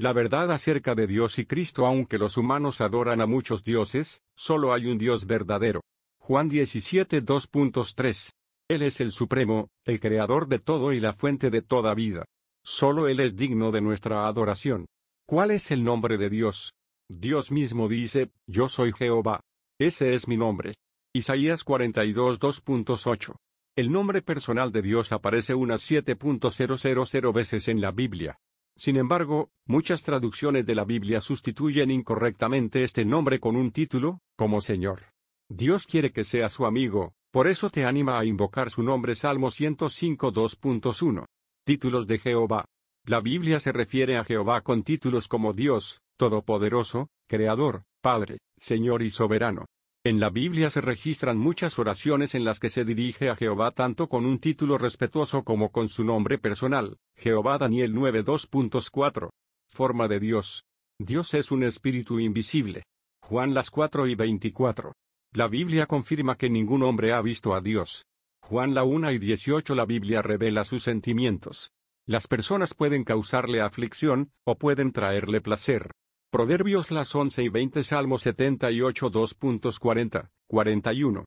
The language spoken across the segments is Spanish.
La verdad acerca de Dios y Cristo aunque los humanos adoran a muchos dioses, solo hay un Dios verdadero. Juan 17 2.3. Él es el Supremo, el Creador de todo y la fuente de toda vida. Solo Él es digno de nuestra adoración. ¿Cuál es el nombre de Dios? Dios mismo dice, Yo soy Jehová. Ese es mi nombre. Isaías 42 2.8. El nombre personal de Dios aparece unas 7.000 veces en la Biblia. Sin embargo, muchas traducciones de la Biblia sustituyen incorrectamente este nombre con un título, como Señor. Dios quiere que sea su amigo, por eso te anima a invocar su nombre Salmo 105 2.1. Títulos de Jehová. La Biblia se refiere a Jehová con títulos como Dios, Todopoderoso, Creador, Padre, Señor y Soberano. En la Biblia se registran muchas oraciones en las que se dirige a Jehová tanto con un título respetuoso como con su nombre personal, Jehová Daniel 9.2.4. Forma de Dios. Dios es un espíritu invisible. Juan las 4 y 24. La Biblia confirma que ningún hombre ha visto a Dios. Juan la 1 y 18 la Biblia revela sus sentimientos. Las personas pueden causarle aflicción, o pueden traerle placer. Proverbios las 11 y 20 Salmo 78 2.40, 41.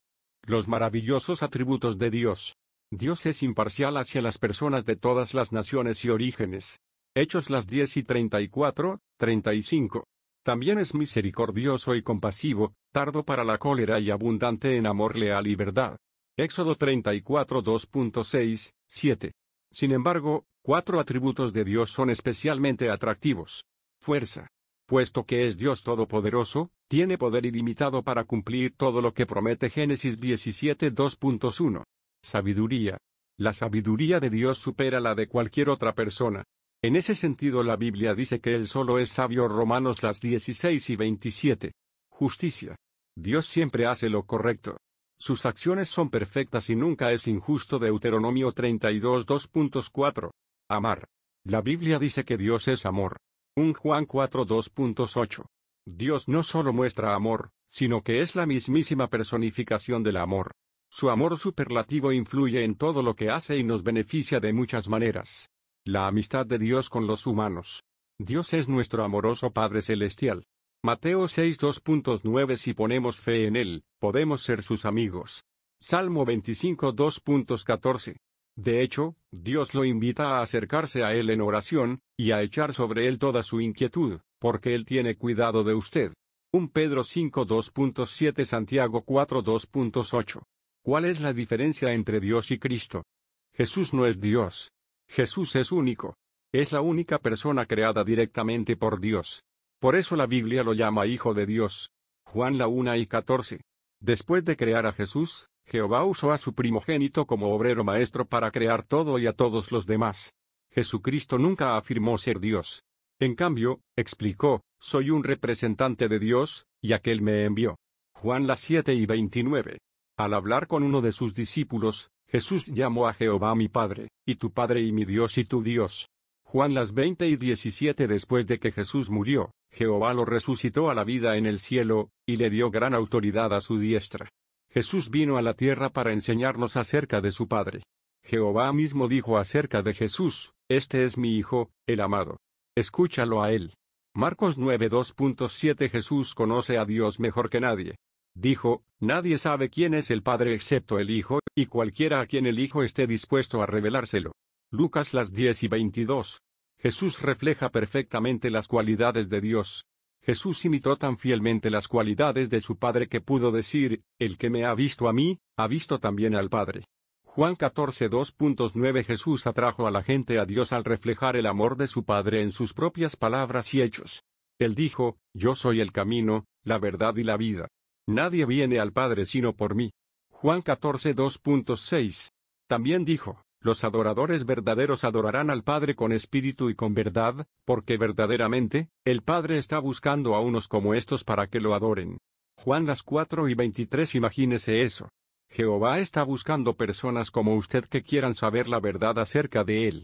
Los maravillosos atributos de Dios. Dios es imparcial hacia las personas de todas las naciones y orígenes. Hechos las 10 y 34, 35. También es misericordioso y compasivo, tardo para la cólera y abundante en amor leal y verdad. Éxodo 34 2.6, 7. Sin embargo, cuatro atributos de Dios son especialmente atractivos. Fuerza, puesto que es Dios Todopoderoso, tiene poder ilimitado para cumplir todo lo que promete Génesis 17 2.1. Sabiduría. La sabiduría de Dios supera la de cualquier otra persona. En ese sentido la Biblia dice que Él solo es sabio Romanos las 16 y 27. Justicia. Dios siempre hace lo correcto. Sus acciones son perfectas y nunca es injusto Deuteronomio 32 2.4. Amar. La Biblia dice que Dios es amor. 1 Juan 4 2.8. Dios no solo muestra amor, sino que es la mismísima personificación del amor. Su amor superlativo influye en todo lo que hace y nos beneficia de muchas maneras. La amistad de Dios con los humanos. Dios es nuestro amoroso Padre Celestial. Mateo 6.2.9 Si ponemos fe en Él, podemos ser sus amigos. Salmo 25 de hecho, Dios lo invita a acercarse a Él en oración, y a echar sobre Él toda su inquietud, porque Él tiene cuidado de usted. 1 Pedro 5 Santiago 4 2.8 ¿Cuál es la diferencia entre Dios y Cristo? Jesús no es Dios. Jesús es único. Es la única persona creada directamente por Dios. Por eso la Biblia lo llama Hijo de Dios. Juan la 1 y 14. Después de crear a Jesús, Jehová usó a su primogénito como obrero maestro para crear todo y a todos los demás. Jesucristo nunca afirmó ser Dios. En cambio, explicó, soy un representante de Dios, y aquel me envió. Juan las 7 y 29. Al hablar con uno de sus discípulos, Jesús llamó a Jehová mi Padre, y tu Padre y mi Dios y tu Dios. Juan las 20 y 17 Después de que Jesús murió, Jehová lo resucitó a la vida en el cielo, y le dio gran autoridad a su diestra. Jesús vino a la tierra para enseñarnos acerca de su Padre. Jehová mismo dijo acerca de Jesús, Este es mi Hijo, el amado. Escúchalo a él. Marcos 9.2.7 Jesús conoce a Dios mejor que nadie. Dijo, Nadie sabe quién es el Padre excepto el Hijo, y cualquiera a quien el Hijo esté dispuesto a revelárselo. Lucas las 10 y 22. Jesús refleja perfectamente las cualidades de Dios. Jesús imitó tan fielmente las cualidades de su Padre que pudo decir, El que me ha visto a mí, ha visto también al Padre. Juan 14 2.9 Jesús atrajo a la gente a Dios al reflejar el amor de su Padre en sus propias palabras y hechos. Él dijo, Yo soy el camino, la verdad y la vida. Nadie viene al Padre sino por mí. Juan 14 2.6. También dijo, los adoradores verdaderos adorarán al Padre con espíritu y con verdad, porque verdaderamente, el Padre está buscando a unos como estos para que lo adoren. Juan las 4 y 23 Imagínese eso. Jehová está buscando personas como usted que quieran saber la verdad acerca de él.